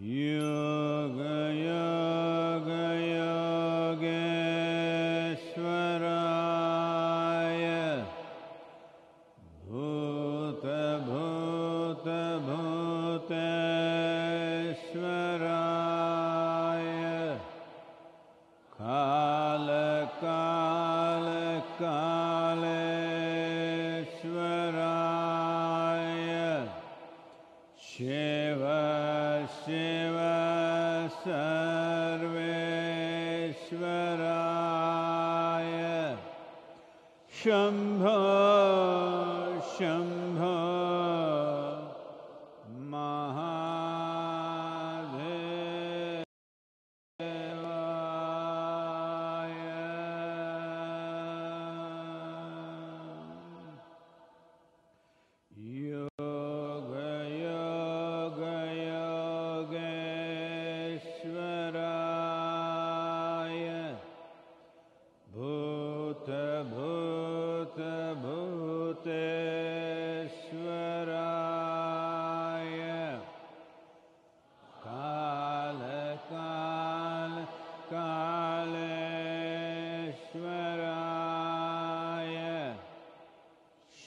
You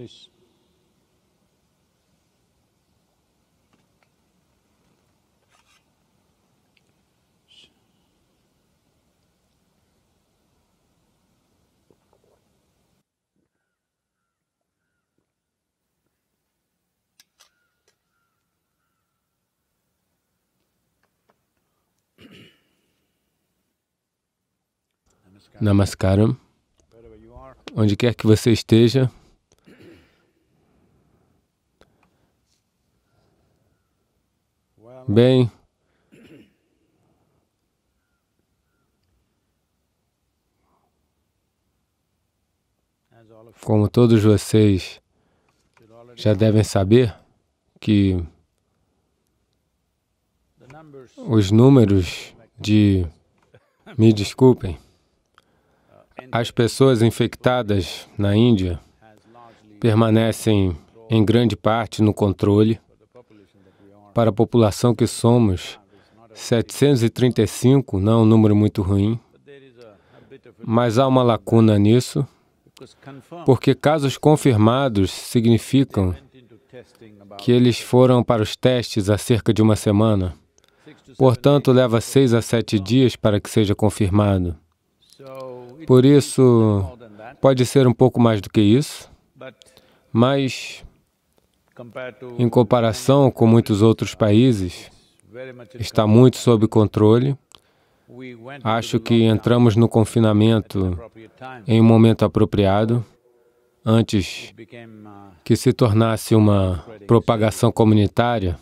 please. Namaskaram. Onde quer que você esteja, Bem. Como todos vocês já devem saber, que os números de. Me desculpem. As pessoas infectadas na Índia permanecem em grande parte no controle para a população que somos, 735 não é um número muito ruim, mas há uma lacuna nisso, porque casos confirmados significam que eles foram para os testes há cerca de uma semana. Portanto, leva seis a sete dias para que seja confirmado. Por isso, pode ser um pouco mais do que isso, mas em comparação com muitos outros países, está muito sob controle. Acho que entramos no confinamento em um momento apropriado, antes uh, que se tornasse uma propagação comunitária.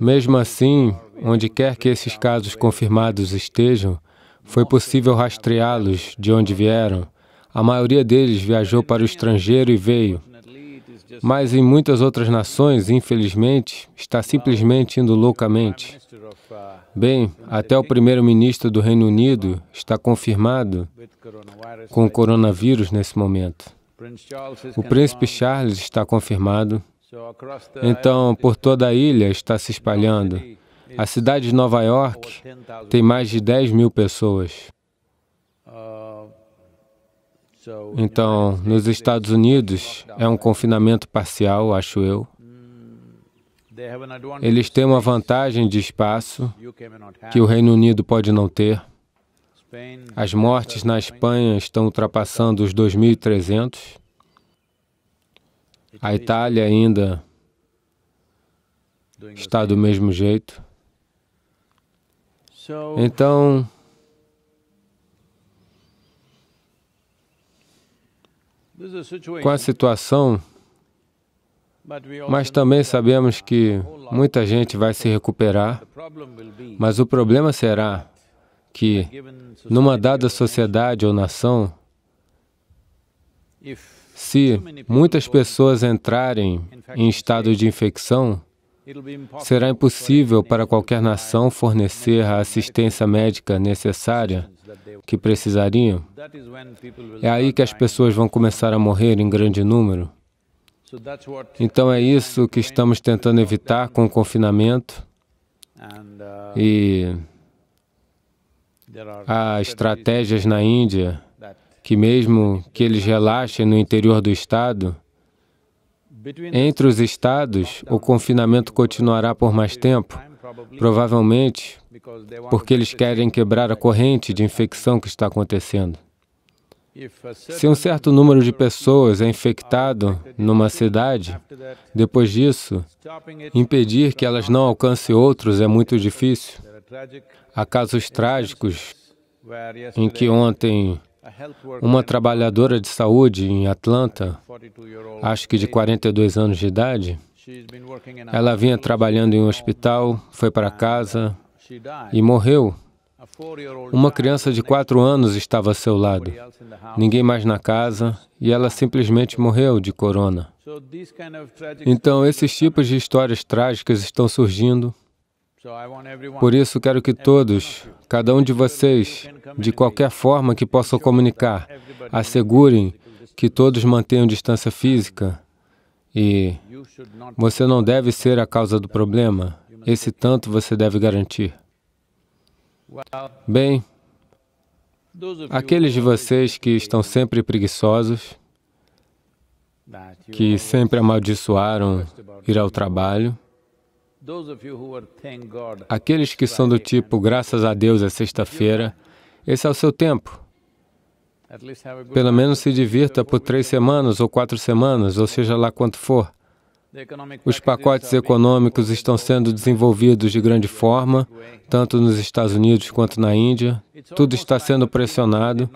Mesmo assim, onde quer que esses casos confirmados estejam, foi possível rastreá-los de onde vieram. A maioria deles viajou para o estrangeiro e veio mas em muitas outras nações, infelizmente, está simplesmente indo loucamente. Bem, até o primeiro-ministro do Reino Unido está confirmado com o coronavírus nesse momento. O príncipe Charles está confirmado. Então, por toda a ilha está se espalhando. A cidade de Nova York tem mais de 10 mil pessoas. Então, nos Estados Unidos, é um confinamento parcial, acho eu. Eles têm uma vantagem de espaço que o Reino Unido pode não ter. As mortes na Espanha estão ultrapassando os 2.300. A Itália ainda está do mesmo jeito. Então, com a situação, mas também sabemos que muita gente vai se recuperar, mas o problema será que, numa dada sociedade ou nação, se muitas pessoas entrarem em estado de infecção, Será impossível para qualquer nação fornecer a assistência médica necessária que precisariam. É aí que as pessoas vão começar a morrer em grande número. Então é isso que estamos tentando evitar com o confinamento e uh, há estratégias na Índia que mesmo que eles relaxem no interior do Estado, entre os estados, o confinamento continuará por mais tempo, provavelmente porque eles querem quebrar a corrente de infecção que está acontecendo. Se um certo número de pessoas é infectado numa cidade, depois disso, impedir que elas não alcancem outros é muito difícil. Há casos trágicos em que ontem uma trabalhadora de saúde em Atlanta, acho que de 42 anos de idade, ela vinha trabalhando em um hospital, foi para casa e morreu. Uma criança de 4 anos estava a seu lado, ninguém mais na casa, e ela simplesmente morreu de corona. Então, esses tipos de histórias trágicas estão surgindo por isso, quero que todos, cada um de vocês, de qualquer forma que possam comunicar, assegurem que todos mantenham distância física e você não deve ser a causa do problema. Esse tanto você deve garantir. Bem, aqueles de vocês que estão sempre preguiçosos, que sempre amaldiçoaram ir ao trabalho, Aqueles que são do tipo, graças a Deus é sexta-feira, esse é o seu tempo. Pelo menos se divirta por três semanas ou quatro semanas, ou seja lá quanto for. Os pacotes econômicos estão sendo desenvolvidos de grande forma, tanto nos Estados Unidos quanto na Índia. Tudo está sendo pressionado.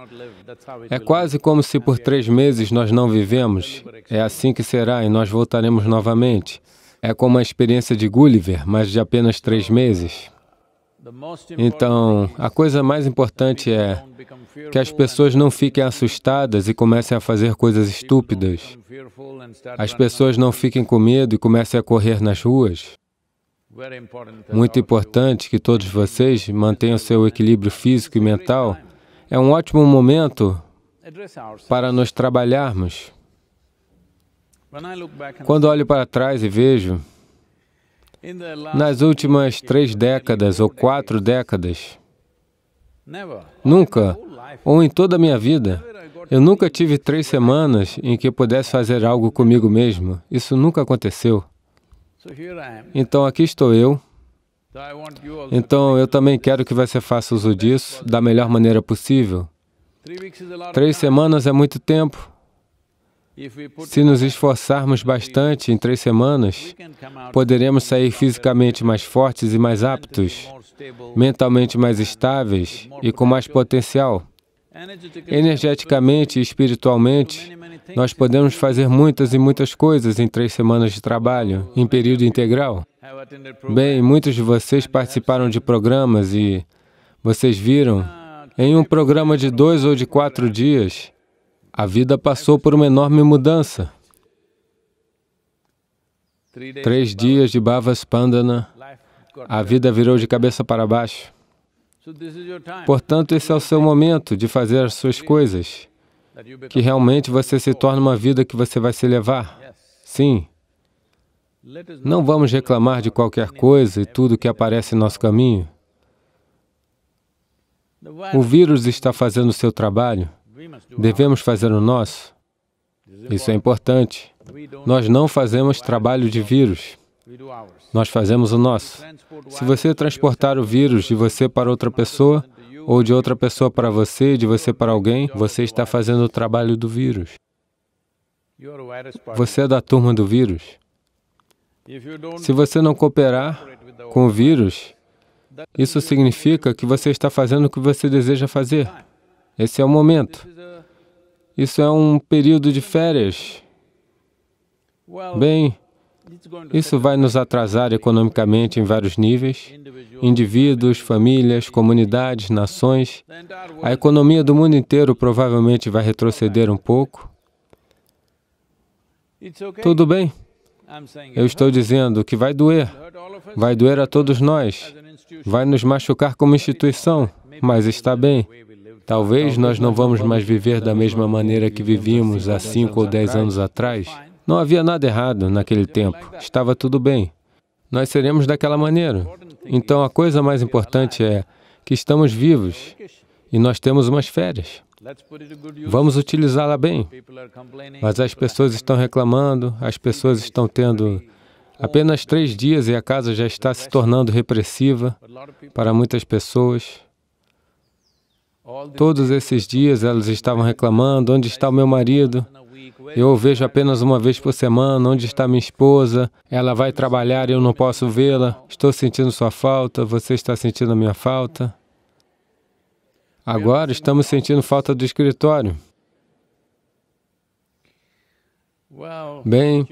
É quase como se por três meses nós não vivemos. É assim que será e nós voltaremos novamente. É como a experiência de Gulliver, mas de apenas três meses. Então, a coisa mais importante é que as pessoas não fiquem assustadas e comecem a fazer coisas estúpidas. As pessoas não fiquem com medo e comecem a correr nas ruas. Muito importante que todos vocês mantenham seu equilíbrio físico e mental. É um ótimo momento para nos trabalharmos. Quando olho para trás e vejo, nas últimas três décadas ou quatro décadas, nunca, ou em toda a minha vida, eu nunca tive três semanas em que pudesse fazer algo comigo mesmo. Isso nunca aconteceu. Então aqui estou eu. Então eu também quero que você faça uso disso da melhor maneira possível. Três semanas é muito tempo. Se nos esforçarmos bastante em três semanas, poderemos sair fisicamente mais fortes e mais aptos, mentalmente mais estáveis e com mais potencial. Energeticamente e espiritualmente, nós podemos fazer muitas e muitas coisas em três semanas de trabalho, em período integral. Bem, muitos de vocês participaram de programas e vocês viram, em um programa de dois ou de quatro dias, a vida passou por uma enorme mudança. Três dias de Pandana, a vida virou de cabeça para baixo. Portanto, esse é o seu momento de fazer as suas coisas, que realmente você se torna uma vida que você vai se levar. Sim. Não vamos reclamar de qualquer coisa e tudo que aparece em nosso caminho. O vírus está fazendo o seu trabalho. Devemos fazer o nosso. Isso é importante. Nós não fazemos trabalho de vírus. Nós fazemos o nosso. Se você transportar o vírus de você para outra pessoa, ou de outra pessoa para você, de você para alguém, você está fazendo o trabalho do vírus. Você é da turma do vírus. Se você não cooperar com o vírus, isso significa que você está fazendo o que você deseja fazer. Esse é o momento. Isso é um período de férias. Bem, isso vai nos atrasar economicamente em vários níveis, indivíduos, famílias, comunidades, nações. A economia do mundo inteiro provavelmente vai retroceder um pouco. Tudo bem. Eu estou dizendo que vai doer. Vai doer a todos nós. Vai nos machucar como instituição, mas está bem. Talvez nós não vamos mais viver da mesma maneira que vivíamos há cinco ou dez anos atrás. Não havia nada errado naquele tempo, estava tudo bem. Nós seremos daquela maneira. Então a coisa mais importante é que estamos vivos e nós temos umas férias. Vamos utilizá-la bem. Mas as pessoas estão reclamando, as pessoas estão tendo apenas três dias e a casa já está se tornando repressiva para muitas pessoas. Todos esses dias elas estavam reclamando: onde está o meu marido? Eu o vejo apenas uma vez por semana. Onde está minha esposa? Ela vai trabalhar e eu não posso vê-la. Estou sentindo sua falta. Você está sentindo a minha falta. Agora estamos sentindo falta do escritório. Bem,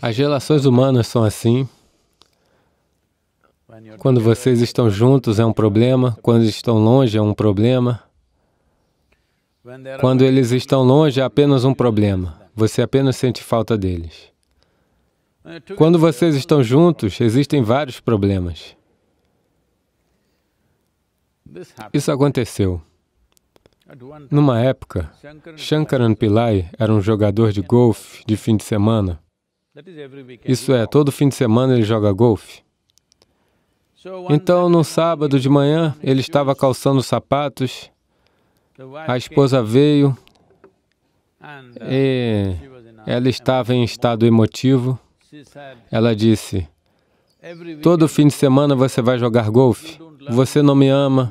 as relações humanas são assim. Quando vocês estão juntos é um problema, quando estão longe é um problema. Quando eles estão longe, é apenas um problema. Você apenas sente falta deles. É, Quando vocês estão juntos, existem vários problemas. Isso aconteceu. Numa época, Shankaran Pillai era um jogador de golfe de fim de semana. Isso é, todo fim de semana ele joga golfe. Então, num sábado de manhã, ele estava calçando sapatos a esposa veio é, e ela estava em estado emotivo. Ela disse, todo fim de semana você vai jogar golfe. Você não me ama.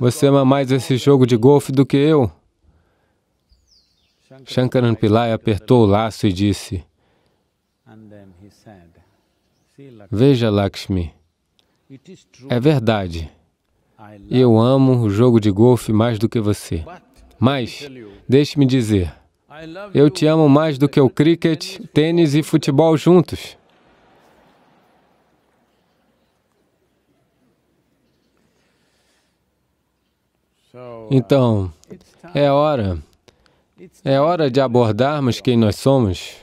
Você ama mais esse jogo de golfe do que eu. Shankaran Pillai apertou o laço e disse, Veja, Lakshmi, é verdade. Eu amo o jogo de golfe mais do que você. Mas, deixe-me dizer, eu te amo mais do que o cricket, tênis e futebol juntos. Então, é hora. É hora de abordarmos quem nós somos,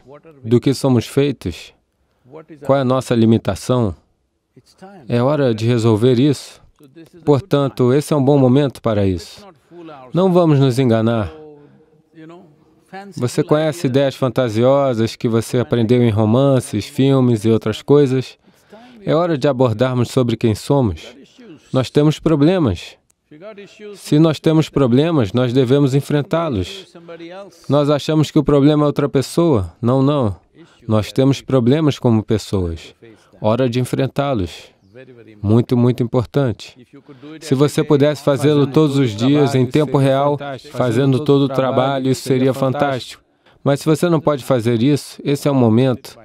do que somos feitos, qual é a nossa limitação. É hora de resolver isso. Portanto, esse é um bom momento para isso. Não vamos nos enganar. Você conhece ideias fantasiosas que você aprendeu em romances, filmes e outras coisas? É hora de abordarmos sobre quem somos. Nós temos problemas. Se nós temos problemas, nós devemos enfrentá-los. Nós achamos que o problema é outra pessoa. Não, não. Nós temos problemas como pessoas. Hora de enfrentá-los. Muito, muito importante. Se você pudesse fazê-lo todos os dias, em tempo real, fazendo todo o trabalho, isso seria fantástico. Mas se você não pode fazer isso, esse é o momento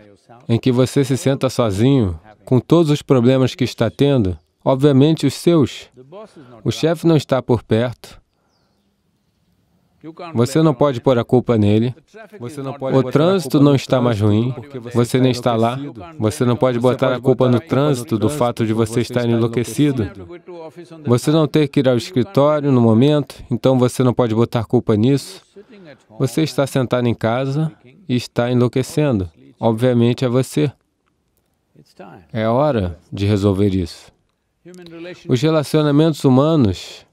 em que você se senta sozinho, com todos os problemas que está tendo, obviamente os seus. O chefe não está por perto, você não pode pôr a culpa nele. o trânsito não está mais ruim. Você nem está lá. Você não pode botar a culpa no trânsito do fato de você estar enlouquecido. Você não ter que ir ao escritório no momento, então você não pode botar culpa nisso. Você está sentado em casa e está enlouquecendo. Obviamente é você. É hora de resolver isso. Os relacionamentos humanos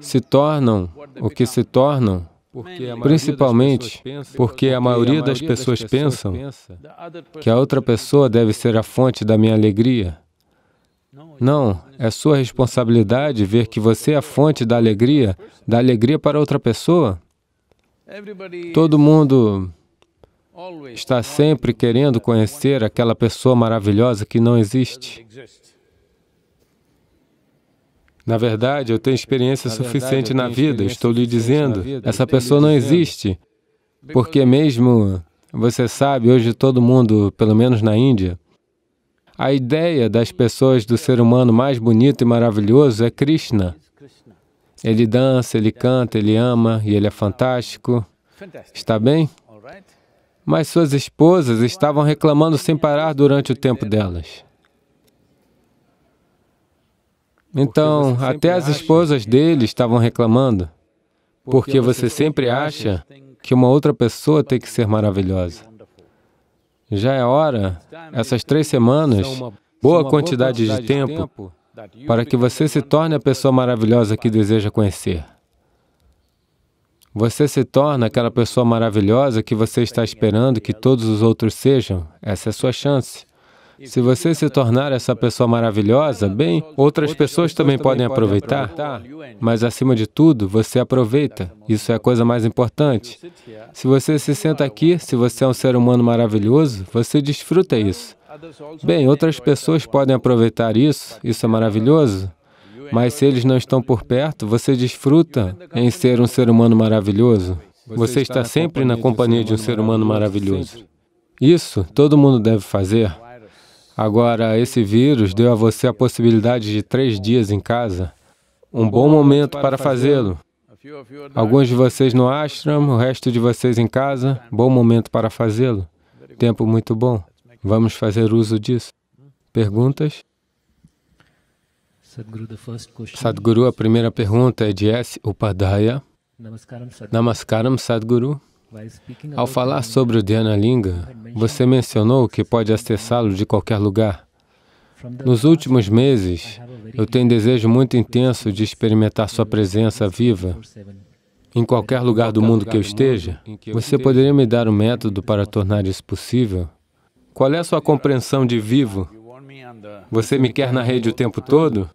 se tornam o que se tornam porque principalmente porque a maioria das pessoas pensam que a outra pessoa deve ser a fonte da minha alegria. Não, é sua responsabilidade ver que você é a fonte da alegria, da alegria para outra pessoa. Todo mundo está sempre querendo conhecer aquela pessoa maravilhosa que não existe. Na verdade, eu tenho experiência suficiente na vida, estou lhe dizendo, essa pessoa não existe. Porque mesmo, você sabe, hoje todo mundo, pelo menos na Índia, a ideia das pessoas do ser humano mais bonito e maravilhoso é Krishna. Ele dança, ele canta, ele ama e ele é fantástico. Está bem? Mas suas esposas estavam reclamando sem parar durante o tempo delas. Então, até as esposas dele estavam reclamando, porque você sempre acha que uma outra pessoa tem que ser maravilhosa. Já é hora, essas três semanas, boa quantidade de tempo, para que você se torne a pessoa maravilhosa que deseja conhecer. Você se torna aquela pessoa maravilhosa que você está esperando que todos os outros sejam. Essa é a sua chance. Se você se tornar essa pessoa maravilhosa, bem, outras pessoas também podem aproveitar, mas acima de tudo, você aproveita. Isso é a coisa mais importante. Se você se senta aqui, se você é um ser humano maravilhoso, você desfruta isso. Bem, outras pessoas podem aproveitar isso, isso é maravilhoso, mas se eles não estão por perto, você desfruta em ser um ser humano maravilhoso. Você está sempre na companhia de um ser humano maravilhoso. Isso todo mundo deve fazer. Agora, esse vírus deu a você a possibilidade de três dias em casa. Um bom momento para fazê-lo. Alguns de vocês no ashram, o resto de vocês em casa, bom momento para fazê-lo. Tempo muito bom. Vamos fazer uso disso. Perguntas? Sadhguru, a primeira pergunta é de S. Upadhyaya. Namaskaram, Sadhguru. Ao falar sobre o Dhyanalinga, Linga, você mencionou que pode acessá-lo de qualquer lugar. Nos últimos meses, eu tenho desejo muito intenso de experimentar sua presença viva. Em qualquer lugar do mundo que eu esteja, você poderia me dar um método para tornar isso possível? Qual é a sua compreensão de vivo? Você me quer na rede o tempo todo?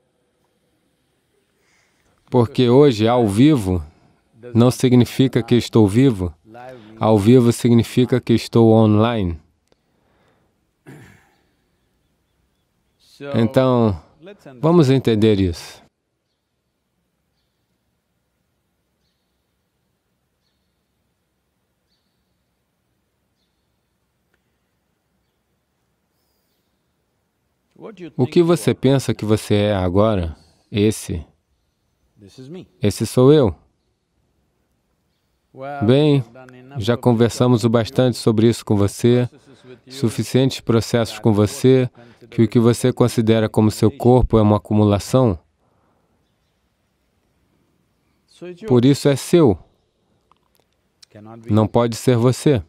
Porque hoje, ao vivo, não significa que estou vivo. Ao vivo significa que estou online. Então, vamos entender isso. O que você pensa que você é agora? Esse. Esse sou eu. Bem, já conversamos o bastante sobre isso com você, suficientes processos com você, que o que você considera como seu corpo é uma acumulação. Por isso é seu. Não pode ser você.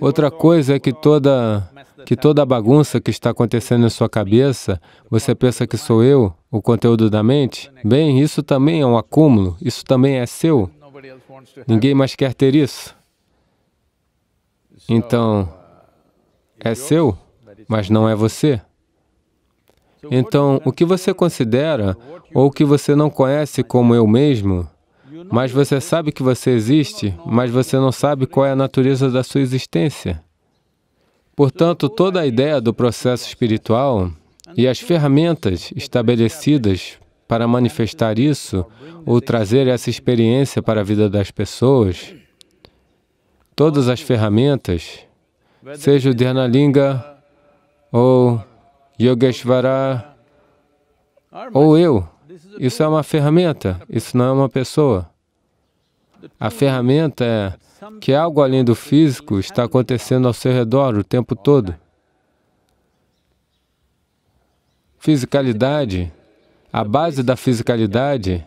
Outra coisa é que toda, que toda a bagunça que está acontecendo em sua cabeça, você pensa que sou eu, o conteúdo da mente? Bem, isso também é um acúmulo, isso também é seu. Ninguém mais quer ter isso. Então, uh, é seu, mas não é você. Então, o que você considera ou que você não conhece como eu mesmo, mas você sabe que você existe, mas você não sabe qual é a natureza da sua existência. Portanto, toda a ideia do processo espiritual e as ferramentas estabelecidas para manifestar isso ou trazer essa experiência para a vida das pessoas, todas as ferramentas, seja o Dhyanalinga ou Yogeshvara ou eu, isso é uma ferramenta, isso não é uma pessoa. A ferramenta é que algo além do físico está acontecendo ao seu redor o tempo todo. Fisicalidade a base da fisicalidade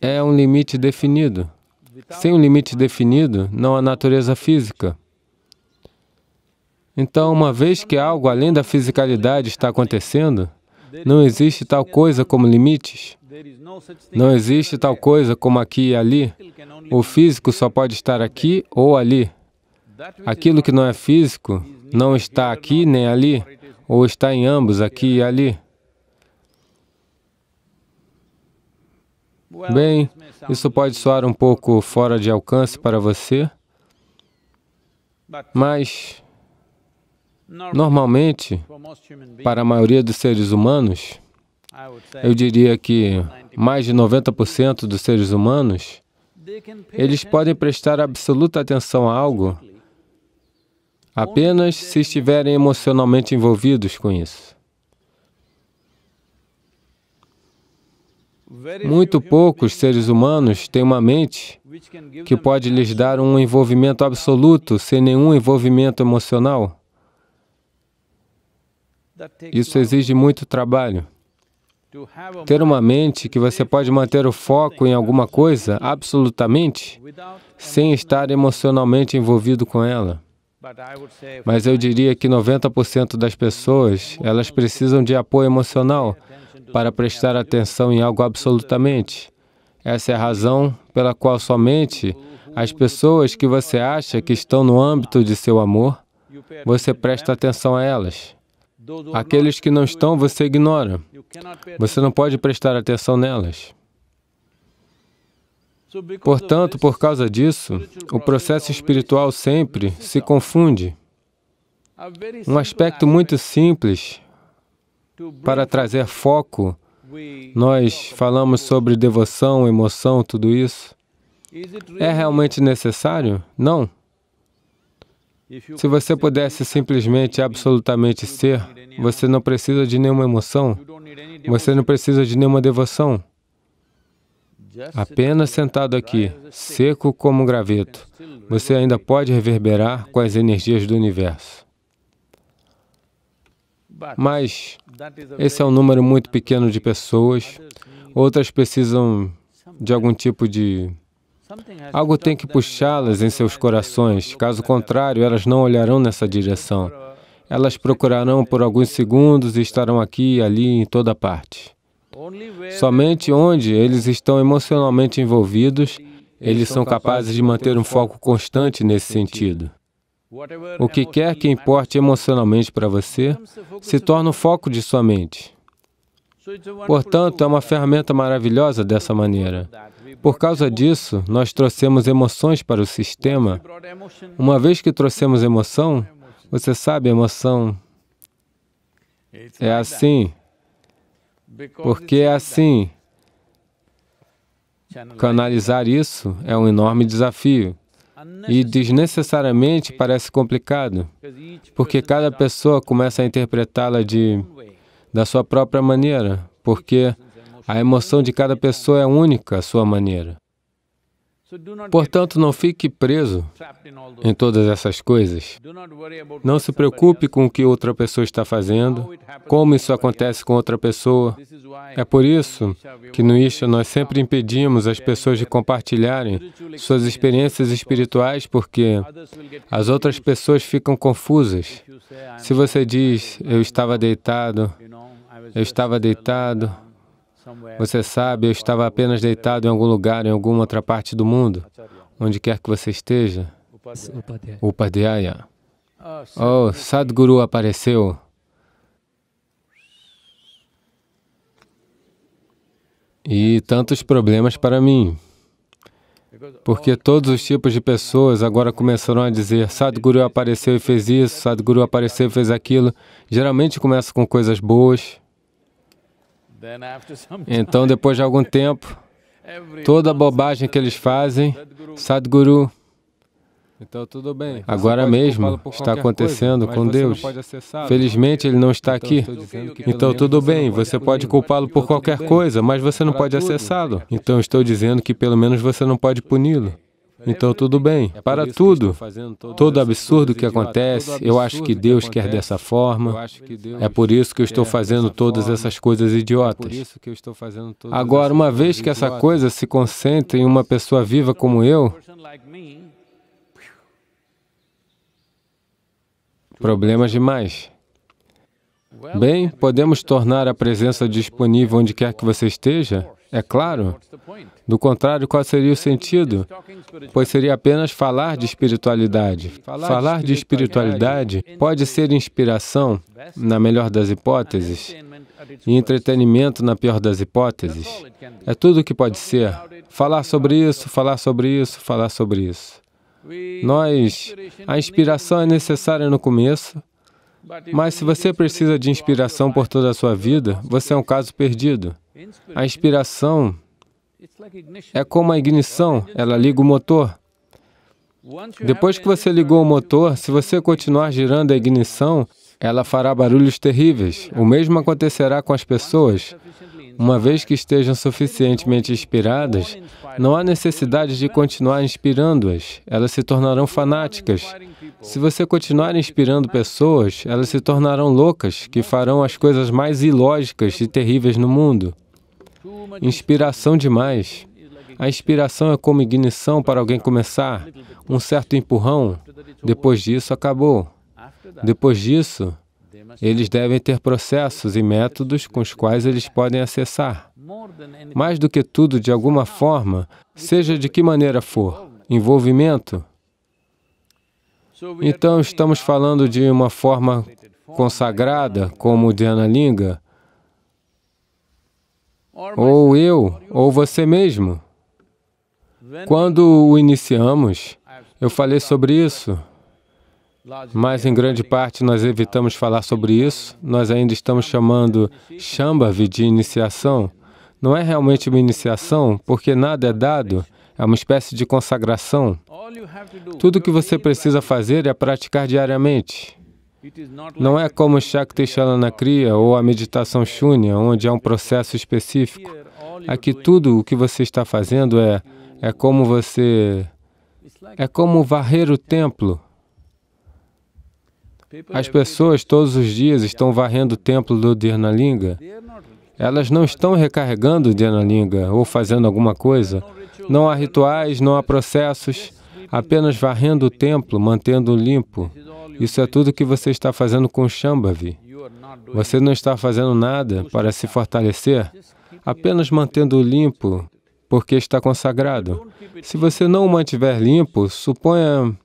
é um limite definido. Sem um limite definido, não há natureza física. Então, uma vez que algo além da fisicalidade está acontecendo, não existe tal coisa como limites. Não existe tal coisa como aqui e ali. O físico só pode estar aqui ou ali. Aquilo que não é físico não está aqui nem ali, ou está em ambos, aqui e ali. Bem, isso pode soar um pouco fora de alcance para você, mas, normalmente, para a maioria dos seres humanos, eu diria que mais de 90% dos seres humanos, eles podem prestar absoluta atenção a algo apenas se estiverem emocionalmente envolvidos com isso. Muito poucos seres humanos têm uma mente que pode lhes dar um envolvimento absoluto, sem nenhum envolvimento emocional. Isso exige muito trabalho. Ter uma mente que você pode manter o foco em alguma coisa absolutamente, sem estar emocionalmente envolvido com ela. Mas eu diria que 90% das pessoas, elas precisam de apoio emocional para prestar atenção em algo absolutamente. Essa é a razão pela qual somente as pessoas que você acha que estão no âmbito de seu amor, você presta atenção a elas. Aqueles que não estão, você ignora. Você não pode prestar atenção nelas. Portanto, por causa disso, o processo espiritual sempre se confunde. Um aspecto muito simples para trazer foco. Nós falamos sobre devoção, emoção, tudo isso. É realmente necessário? Não. Se você pudesse simplesmente, absolutamente ser, você não precisa de nenhuma emoção, você não precisa de nenhuma devoção. Apenas sentado aqui, seco como um graveto, você ainda pode reverberar com as energias do universo. Mas esse é um número muito pequeno de pessoas. Outras precisam de algum tipo de... Algo tem que puxá-las em seus corações, caso contrário, elas não olharão nessa direção. Elas procurarão por alguns segundos e estarão aqui e ali em toda parte. Somente onde eles estão emocionalmente envolvidos, eles são capazes de manter um foco constante nesse sentido. O que quer que importe emocionalmente para você se torna o foco de sua mente. Portanto, é uma ferramenta maravilhosa dessa maneira. Por causa disso, nós trouxemos emoções para o sistema. Uma vez que trouxemos emoção, você sabe, emoção é assim, porque é assim. Canalizar isso é um enorme desafio. E desnecessariamente parece complicado, porque cada pessoa começa a interpretá-la de da sua própria maneira, porque a emoção de cada pessoa é única à sua maneira. Portanto, não fique preso em todas essas coisas. Não se preocupe com o que outra pessoa está fazendo, como isso acontece com outra pessoa. É por isso que no Isha nós sempre impedimos as pessoas de compartilharem suas experiências espirituais, porque as outras pessoas ficam confusas. Se você diz, eu estava deitado, eu estava deitado, você sabe, eu estava apenas deitado em algum lugar, em alguma outra parte do mundo, onde quer que você esteja. Upadhyaya. Ah, oh, Sadhguru apareceu. E tantos problemas para mim. Porque todos os tipos de pessoas agora começaram a dizer Sadhguru apareceu e fez isso, Sadhguru apareceu e fez aquilo. Geralmente começa com coisas boas. Então, depois de algum tempo, toda a bobagem que eles fazem, Sadhguru, então, tudo bem. Agora mesmo está acontecendo coisa, com Deus. Felizmente ele não então, está aqui. Então, então tudo bem, você pode culpá-lo por qualquer coisa, mas você não pode acessá-lo. Então estou dizendo que pelo menos você não pode puni-lo. Então tudo bem. É Para tudo, todo absurdo que acontece, eu acho que Deus quer dessa forma. É por é isso que eu estou fazendo todas essas coisas idiotas. Agora, uma vez que essa coisa se concentra em uma pessoa viva como eu, problemas demais. Bem, podemos tornar a presença disponível onde quer que você esteja? É claro. Do contrário, qual seria o sentido? Pois seria apenas falar de espiritualidade. Falar de espiritualidade pode ser inspiração, na melhor das hipóteses, e entretenimento, na pior das hipóteses. É tudo o que pode ser. Falar sobre isso, falar sobre isso, falar sobre isso. Nós, a inspiração é necessária no começo, mas se você precisa de inspiração por toda a sua vida, você é um caso perdido. A inspiração é como a ignição, ela liga o motor. Depois que você ligou o motor, se você continuar girando a ignição, ela fará barulhos terríveis. O mesmo acontecerá com as pessoas. Uma vez que estejam suficientemente inspiradas, não há necessidade de continuar inspirando-as, elas se tornarão fanáticas. Se você continuar inspirando pessoas, elas se tornarão loucas, que farão as coisas mais ilógicas e terríveis no mundo. Inspiração demais. A inspiração é como ignição para alguém começar, um certo empurrão. Depois disso, acabou. Depois disso, eles devem ter processos e métodos com os quais eles podem acessar. Mais do que tudo, de alguma forma, seja de que maneira for, envolvimento. Então, estamos falando de uma forma consagrada, como Dhyanalinga, ou eu, ou você mesmo. Quando o iniciamos, eu falei sobre isso, mas em grande parte nós evitamos falar sobre isso, nós ainda estamos chamando Shambhavi de iniciação. Não é realmente uma iniciação, porque nada é dado, é uma espécie de consagração. Tudo o que você precisa fazer é praticar diariamente. Não é como Shakti Shalanakriya ou a meditação Shunya, onde há um processo específico. Aqui tudo o que você está fazendo é, é como você... É como varrer o templo. As pessoas todos os dias estão varrendo o templo do Dhyanalinga. Elas não estão recarregando o Dhyanalinga ou fazendo alguma coisa. Não há rituais, não há processos, apenas varrendo o templo, mantendo-o limpo. Isso é tudo que você está fazendo com Shambhavi. Você não está fazendo nada para se fortalecer, apenas mantendo limpo, porque está consagrado. Se você não o mantiver limpo, suponha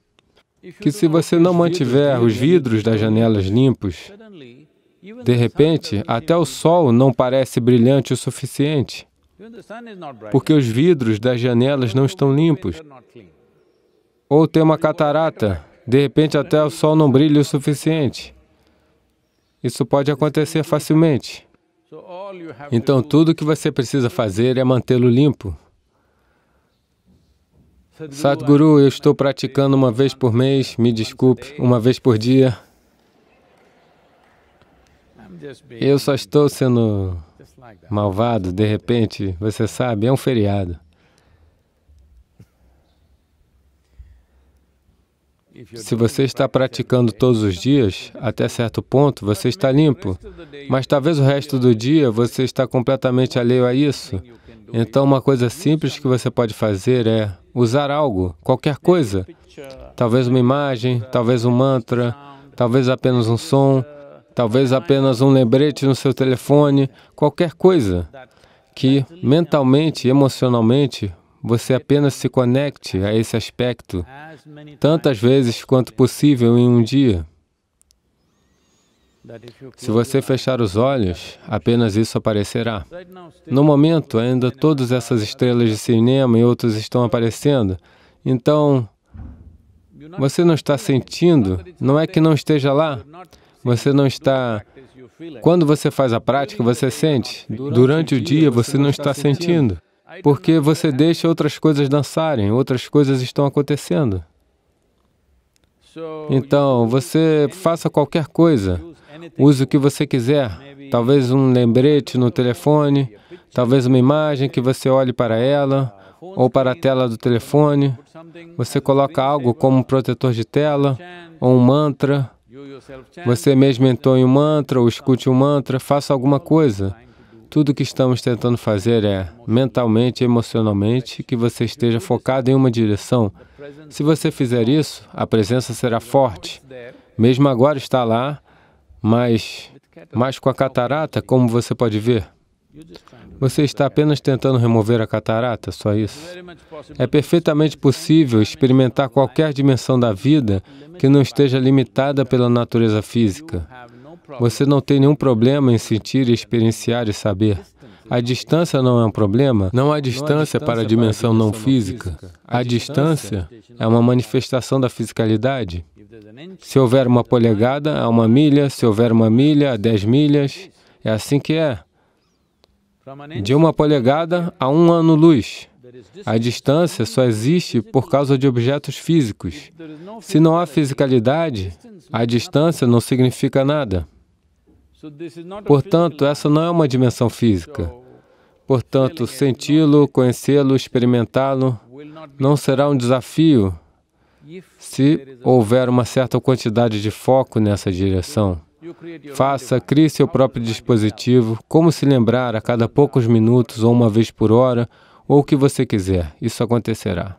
que se você não mantiver os vidros das janelas limpos, de repente, até o sol não parece brilhante o suficiente, porque os vidros das janelas não estão limpos. Ou tem uma catarata, de repente, até o sol não brilha o suficiente. Isso pode acontecer facilmente. Então, tudo o que você precisa fazer é mantê-lo limpo. Sadhguru, eu estou praticando uma vez por mês, me desculpe, uma vez por dia. Eu só estou sendo malvado, de repente, você sabe, é um feriado. Se você está praticando todos os dias, até certo ponto você está é limpo, mas então talvez o resto do dia você está completamente então, alheio a isso. Então, uma coisa simples que você pode fazer é usar algo, qualquer coisa. Talvez uma imagem, talvez um mantra, talvez apenas um som, talvez apenas um lembrete no seu telefone, qualquer coisa que mentalmente, emocionalmente, você apenas se conecte a esse aspecto tantas vezes quanto possível em um dia. Se você fechar os olhos, apenas isso aparecerá. No momento, ainda todas essas estrelas de cinema e outras estão aparecendo. Então, você não está sentindo, não é que não esteja lá. Você não está... Quando você faz a prática, você sente. Durante o dia, você não está sentindo porque você deixa outras coisas dançarem, outras coisas estão acontecendo. Então, você faça qualquer coisa, use o que você quiser, talvez um lembrete no telefone, talvez uma imagem que você olhe para ela ou para a tela do telefone. Você coloca algo como um protetor de tela ou um mantra. Você mesmo entoie um mantra ou escute um mantra, faça alguma coisa tudo que estamos tentando fazer é, mentalmente e emocionalmente, que você esteja focado em uma direção. Se você fizer isso, a presença será forte. Mesmo agora está lá, mas, mas com a catarata, como você pode ver, você está apenas tentando remover a catarata, só isso. É perfeitamente possível experimentar qualquer dimensão da vida que não esteja limitada pela natureza física. Você não tem nenhum problema em sentir, experienciar e saber. A distância não é um problema, não há distância para a dimensão não física. A distância é uma manifestação da fisicalidade. Se houver uma polegada, há uma milha, se houver uma milha, há dez milhas. É assim que é. De uma polegada a um ano-luz. A distância só existe por causa de objetos físicos. Se não há fisicalidade, a distância não significa nada. Portanto, essa não é uma dimensão física. Portanto, senti-lo, conhecê-lo, experimentá-lo não será um desafio se houver uma certa quantidade de foco nessa direção. Faça, crie seu próprio dispositivo, como se lembrar a cada poucos minutos ou uma vez por hora, ou o que você quiser. Isso acontecerá.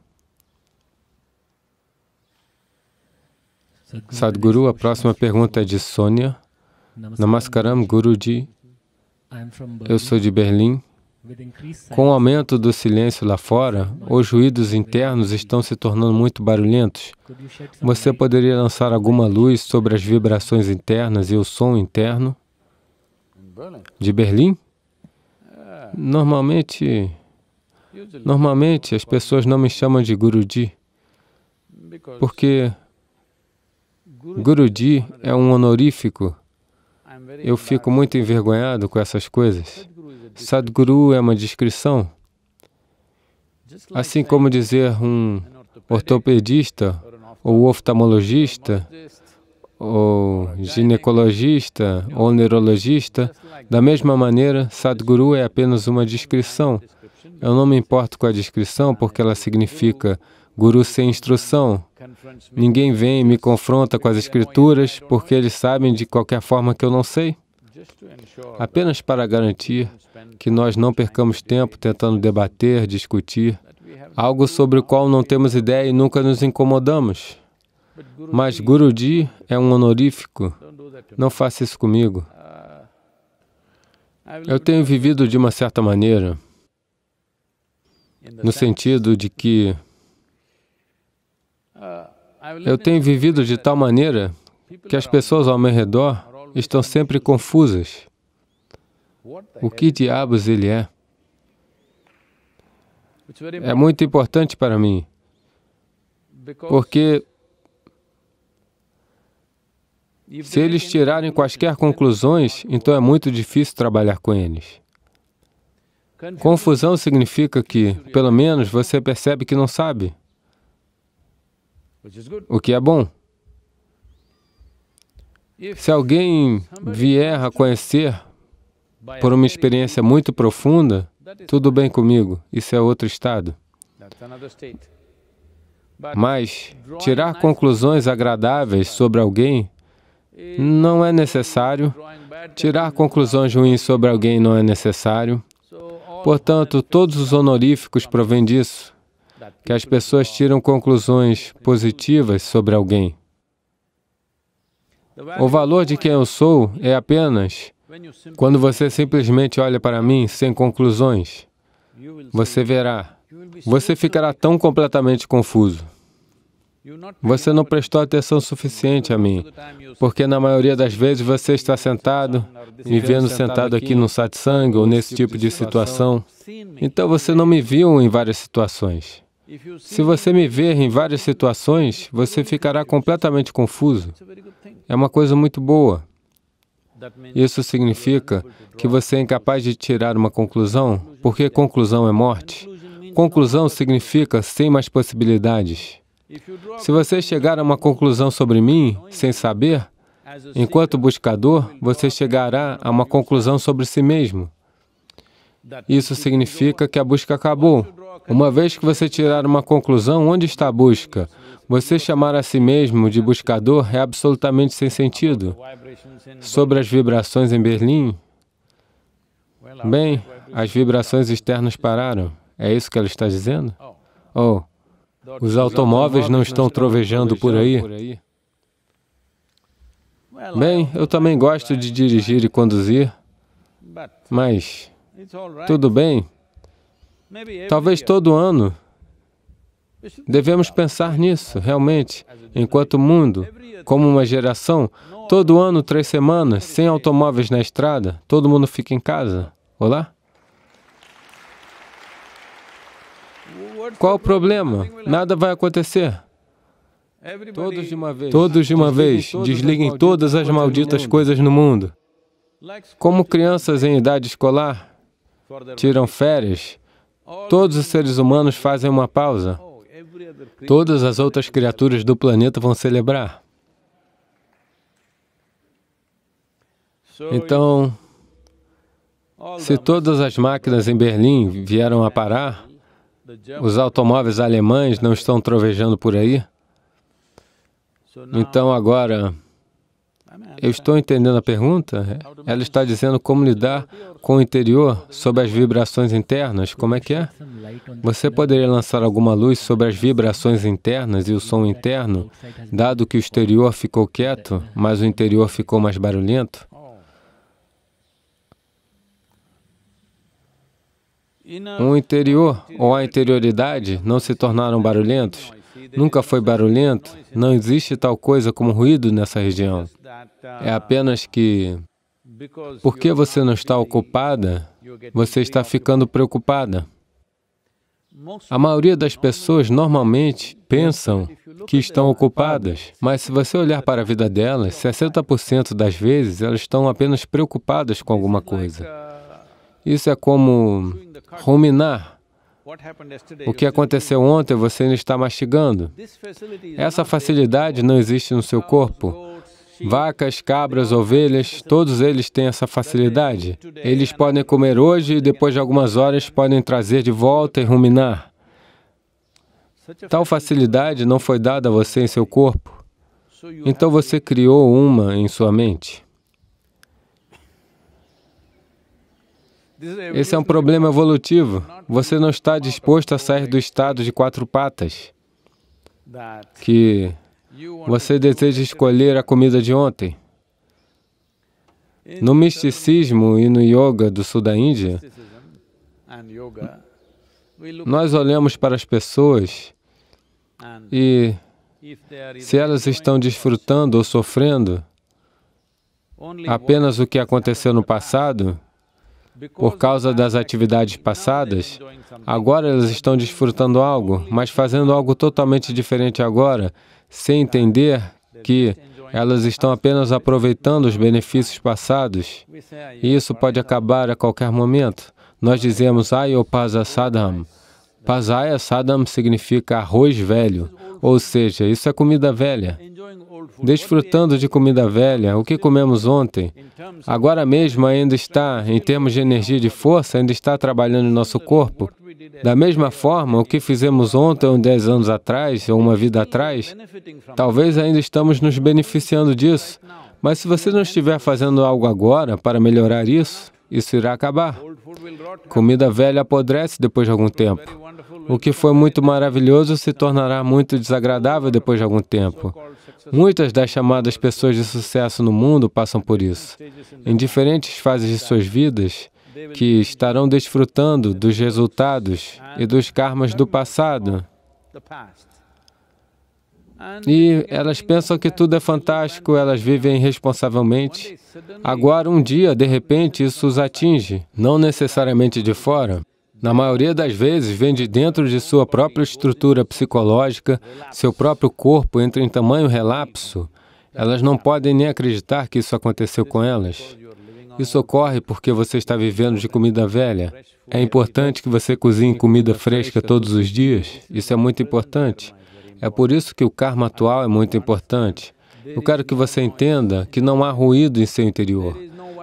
Sadhguru, a próxima pergunta é de Sônia. Namaskaram Guruji. Eu sou de Berlim. Com o aumento do silêncio lá fora, os ruídos internos estão se tornando muito barulhentos. Você poderia lançar alguma luz sobre as vibrações internas e o som interno de Berlim? Normalmente, normalmente as pessoas não me chamam de Guruji, porque Guruji é um honorífico eu fico muito envergonhado com essas coisas. Sadhguru é uma descrição. Assim como dizer um ortopedista ou oftalmologista ou ginecologista ou neurologista, da mesma maneira, Sadhguru é apenas uma descrição. Eu não me importo com a descrição porque ela significa guru sem instrução, Ninguém vem e me confronta com as Escrituras porque eles sabem de qualquer forma que eu não sei? Apenas para garantir que nós não percamos tempo tentando debater, discutir algo sobre o qual não temos ideia e nunca nos incomodamos. Mas Guruji é um honorífico. Não faça isso comigo. Eu tenho vivido de uma certa maneira, no sentido de que eu tenho vivido de tal maneira que as pessoas ao meu redor estão sempre confusas. O que diabos ele é? É muito importante para mim, porque se eles tirarem quaisquer conclusões, então é muito difícil trabalhar com eles. Confusão significa que, pelo menos, você percebe que não sabe o que é bom. Se alguém vier a conhecer por uma experiência muito profunda, tudo bem comigo, isso é outro estado. Mas tirar conclusões agradáveis sobre alguém não é necessário, tirar conclusões ruins sobre alguém não é necessário. Portanto, todos os honoríficos provêm disso que as pessoas tiram conclusões positivas sobre alguém. O valor de quem eu sou é apenas quando você simplesmente olha para mim sem conclusões, você verá, você ficará tão completamente confuso. Você não prestou atenção suficiente a mim, porque na maioria das vezes você está sentado, me vendo sentado aqui no satsang ou nesse tipo, tipo de situação, então você não me viu em várias situações. Se você me ver em várias situações, você ficará completamente confuso. É uma coisa muito boa. Isso significa que você é incapaz de tirar uma conclusão, porque conclusão é morte. Conclusão significa sem mais possibilidades. Se você chegar a uma conclusão sobre mim sem saber, enquanto buscador, você chegará a uma conclusão sobre si mesmo. Isso significa que a busca acabou, uma vez que você tirar uma conclusão, onde está a busca? Você chamar a si mesmo de buscador é absolutamente sem sentido. Sobre as vibrações em Berlim, bem, as vibrações externas pararam. É isso que ela está dizendo? Oh, os automóveis não estão trovejando por aí? Bem, eu também gosto de dirigir e conduzir, mas tudo bem, Talvez todo ano devemos pensar nisso, realmente, enquanto mundo, como uma geração, todo ano, três semanas, sem automóveis na estrada, todo mundo fica em casa. Olá? Qual o problema? Nada vai acontecer. Todos de uma vez. Todos de uma vez. Desliguem todas as malditas coisas no mundo. Como crianças em idade escolar tiram férias Todos os seres humanos fazem uma pausa. Todas as outras criaturas do planeta vão celebrar. Então, se todas as máquinas em Berlim vieram a parar, os automóveis alemães não estão trovejando por aí, então agora eu estou entendendo a pergunta? É Ela está dizendo como lidar com o interior sobre as vibrações internas. Como é que é? Você poderia lançar alguma luz sobre as vibrações internas e o som interno, dado que o exterior ficou quieto, mas o interior ficou mais barulhento? O interior ou a interioridade não se tornaram barulhentos, nunca foi barulhento, não existe tal coisa como ruído nessa região. É apenas que, porque você não está ocupada, você está ficando preocupada. A maioria das pessoas normalmente pensam que estão ocupadas, mas se você olhar para a vida delas, 60% das vezes elas estão apenas preocupadas com alguma coisa. Isso é como ruminar o que aconteceu ontem você ainda está mastigando. Essa facilidade não existe no seu corpo. Vacas, cabras, ovelhas, todos eles têm essa facilidade. Eles podem comer hoje e depois de algumas horas podem trazer de volta e ruminar. Tal facilidade não foi dada a você em seu corpo. Então você criou uma em sua mente. Esse é um problema evolutivo. Você não está disposto a sair do estado de quatro patas, que você deseja escolher a comida de ontem. No misticismo e no yoga do sul da Índia, nós olhamos para as pessoas e se elas estão desfrutando ou sofrendo apenas o que aconteceu no passado, por causa das atividades passadas, agora elas estão desfrutando algo, mas fazendo algo totalmente diferente agora, sem entender que elas estão apenas aproveitando os benefícios passados. E isso pode acabar a qualquer momento. Nós dizemos Ayopaza Sadham. Pazaya Sadham significa arroz velho, ou seja, isso é comida velha desfrutando de comida velha, o que comemos ontem. Agora mesmo ainda está, em termos de energia e de força, ainda está trabalhando em nosso corpo. Da mesma forma, o que fizemos ontem, ou dez anos atrás, ou uma vida atrás, talvez ainda estamos nos beneficiando disso. Mas se você não estiver fazendo algo agora para melhorar isso, isso irá acabar. Comida velha apodrece depois de algum tempo. O que foi muito maravilhoso se tornará muito desagradável depois de algum tempo. Muitas das chamadas pessoas de sucesso no mundo passam por isso. Em diferentes fases de suas vidas, que estarão desfrutando dos resultados e dos karmas do passado. E elas pensam que tudo é fantástico, elas vivem responsavelmente. Agora, um dia, de repente, isso os atinge, não necessariamente de fora na maioria das vezes, vem de dentro de sua própria estrutura psicológica, seu próprio corpo entra em tamanho relapso. Elas não podem nem acreditar que isso aconteceu com elas. Isso ocorre porque você está vivendo de comida velha. É importante que você cozinhe comida fresca todos os dias. Isso é muito importante. É por isso que o karma atual é muito importante. Eu quero que você entenda que não há ruído em seu interior,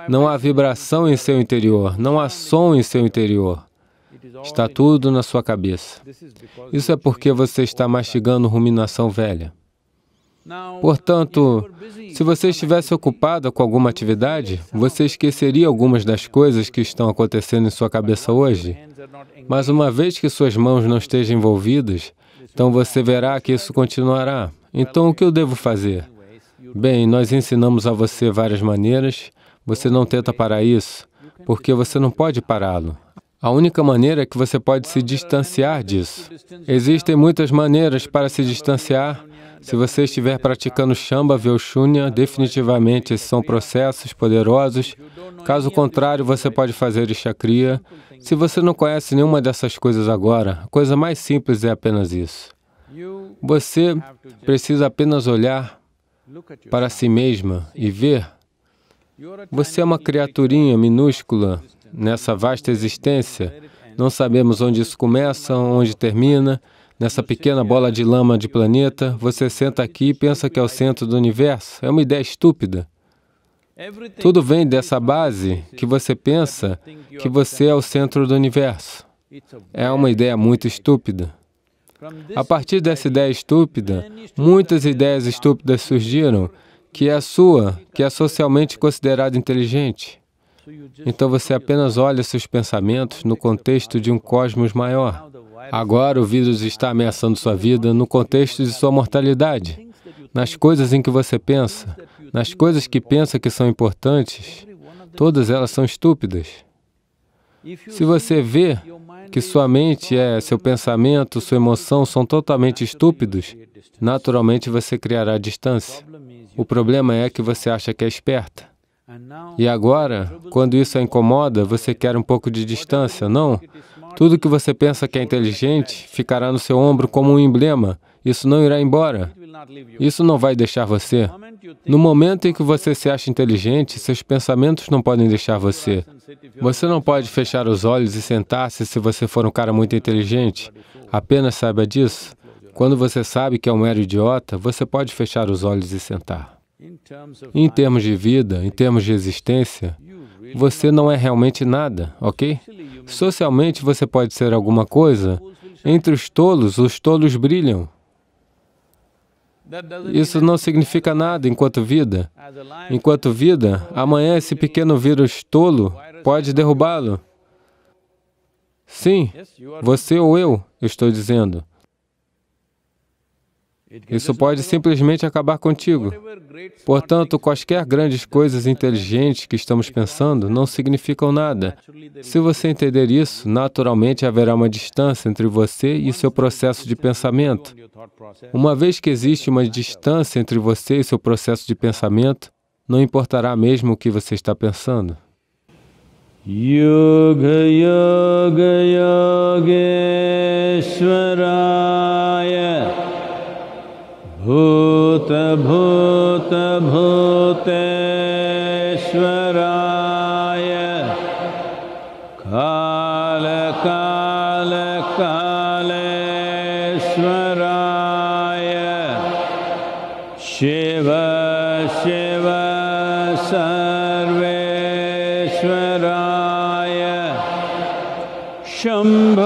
não há vibração em seu interior, não há som em seu interior. Está tudo na sua cabeça. Isso é porque você está mastigando ruminação velha. Portanto, se você estivesse ocupada com alguma atividade, você esqueceria algumas das coisas que estão acontecendo em sua cabeça hoje. Mas uma vez que suas mãos não estejam envolvidas, então você verá que isso continuará. Então, o que eu devo fazer? Bem, nós ensinamos a você várias maneiras. Você não tenta parar isso, porque você não pode pará-lo. A única maneira é que você pode se distanciar disso. Existem muitas maneiras para se distanciar. Se você estiver praticando Shamba Velshunya, definitivamente esses são processos poderosos. Caso contrário, você pode fazer Ishakriya. Se você não conhece nenhuma dessas coisas agora, a coisa mais simples é apenas isso. Você precisa apenas olhar para si mesma e ver. Você é uma criaturinha minúscula nessa vasta existência. Não sabemos onde isso começa, onde termina. Nessa pequena bola de lama de planeta, você senta aqui e pensa que é o centro do universo. É uma ideia estúpida. Tudo vem dessa base que você pensa que você é o centro do universo. É uma ideia muito estúpida. A partir dessa ideia estúpida, muitas ideias estúpidas surgiram, que é a sua, que é socialmente considerada inteligente. Então você apenas olha seus pensamentos no contexto de um cosmos maior. Agora o vírus está ameaçando sua vida no contexto de sua mortalidade, nas coisas em que você pensa, nas coisas que pensa que são importantes. Todas elas são estúpidas. Se você vê que sua mente é, seu pensamento, sua emoção são totalmente estúpidos, naturalmente você criará distância. O problema é que você acha que é esperta. E agora, quando isso a incomoda, você quer um pouco de distância, não? Tudo que você pensa que é inteligente ficará no seu ombro como um emblema. Isso não irá embora. Isso não vai deixar você. No momento em que você se acha inteligente, seus pensamentos não podem deixar você. Você não pode fechar os olhos e sentar-se se você for um cara muito inteligente. Apenas saiba disso. Quando você sabe que é um mero idiota, você pode fechar os olhos e sentar. Em termos de vida, em termos de existência, você não é realmente nada, ok? Socialmente você pode ser alguma coisa. Entre os tolos, os tolos brilham. Isso não significa nada enquanto vida. Enquanto vida, amanhã esse pequeno vírus tolo pode derrubá-lo. Sim, você ou eu, eu estou dizendo. Isso pode simplesmente acabar contigo. Portanto, quaisquer grandes coisas inteligentes que estamos pensando não significam nada. Se você entender isso, naturalmente haverá uma distância entre você e seu processo de pensamento. Uma vez que existe uma distância entre você e seu processo de pensamento, não importará mesmo o que você está pensando. Yoga Yoga Yogeshwaraya भूत भूत भूतेश्वराय काल काल कालेश्वराय शिव शिव सर्वेश्वराय शंभ